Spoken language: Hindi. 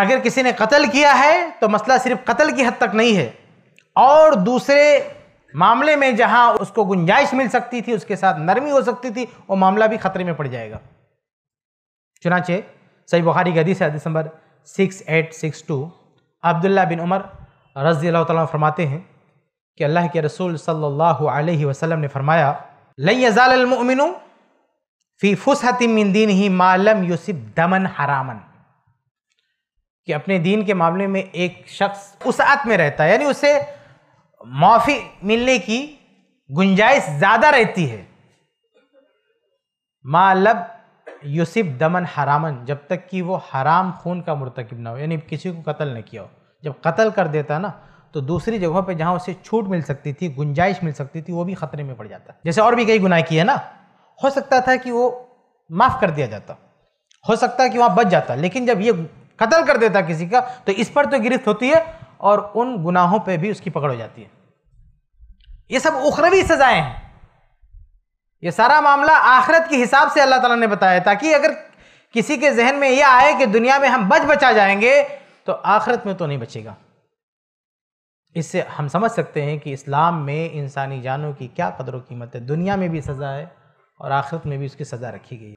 अगर किसी ने कत्ल किया है तो मसला सिर्फ कत्ल की हद तक नहीं है और दूसरे मामले में जहां उसको गुंजाइश मिल सकती थी उसके साथ नरमी हो सकती थी वो मामला भी खतरे में पड़ जाएगा चुनाचे सही बुखारी गदी से दिसंबर six eight six two Abdullah bin Umar रजी अल्लाह फरमाते हैं कि अल्लाह के रसूल सल्लल्लाहु अलैहि वसल्लम ने फरमाया लयजालमिन फ़ी फ़ुसहतिमिन दीन ही मालम यूसिफ दमन हरामन कि अपने दीन के मामले में एक शख्स उस आत में रहता है यानी उसे माफ़ी मिलने की गुंजाइश ज़्यादा रहती है मालब यूसिफ दमन हरामन जब तक कि वो हराम खून का मुरतकब ना हो यानी किसी को कत्ल न किया हो जब कत्ल कर देता ना तो दूसरी जगह पे जहां उसे छूट मिल सकती थी गुंजाइश मिल सकती थी वो भी खतरे में पड़ जाता जैसे और भी कई गुनाह किए ना हो सकता था कि वो माफ़ कर दिया जाता हो सकता है कि वहाँ बच जाता लेकिन जब ये कत्ल कर देता किसी का तो इस पर तो गिरफ्त होती है और उन गुनाहों पे भी उसकी पकड़ हो जाती है ये सब उखरवी सजाएं हैं ये सारा मामला आखिरत के हिसाब से अल्लाह ताला ने बताया ताकि अगर किसी के जहन में यह आए कि दुनिया में हम बच बचा जाएंगे तो आखिरत में तो नहीं बचेगा इससे हम समझ सकते हैं कि इस्लाम में इंसानी जानों की क्या कदर कीमत है दुनिया में भी सज़ा है और आखिरत में भी उसकी सज़ा रखी गई है